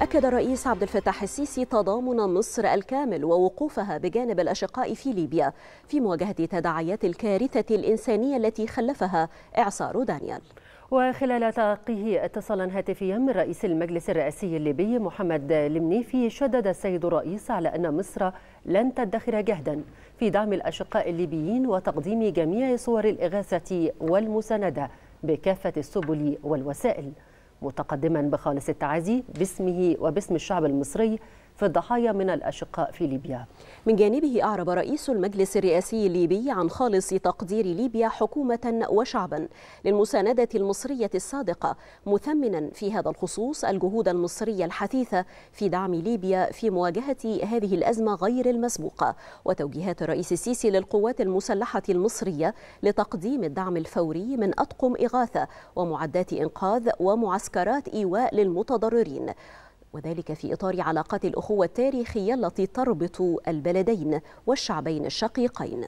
أكد الرئيس عبد الفتاح السيسي تضامن مصر الكامل ووقوفها بجانب الأشقاء في ليبيا في مواجهة تداعيات الكارثة الإنسانية التي خلفها إعصار دانيال وخلال تلقيه اتصالا هاتفيا من رئيس المجلس الرئاسي الليبي محمد المنيفي شدد السيد الرئيس على أن مصر لن تدخر جهدا في دعم الأشقاء الليبيين وتقديم جميع صور الإغاثة والمساندة بكافة السبل والوسائل متقدما بخالص التعازي باسمه وباسم الشعب المصري في الضحايا من الأشقاء في ليبيا من جانبه أعرب رئيس المجلس الرئاسي الليبي عن خالص تقدير ليبيا حكومة وشعبا للمساندة المصرية الصادقة مثمنا في هذا الخصوص الجهود المصرية الحثيثة في دعم ليبيا في مواجهة هذه الأزمة غير المسبوقة وتوجيهات الرئيس السيسي للقوات المسلحة المصرية لتقديم الدعم الفوري من أطقم إغاثة ومعدات إنقاذ ومعسكرات إيواء للمتضررين وذلك في إطار علاقات الأخوة التاريخية التي تربط البلدين والشعبين الشقيقين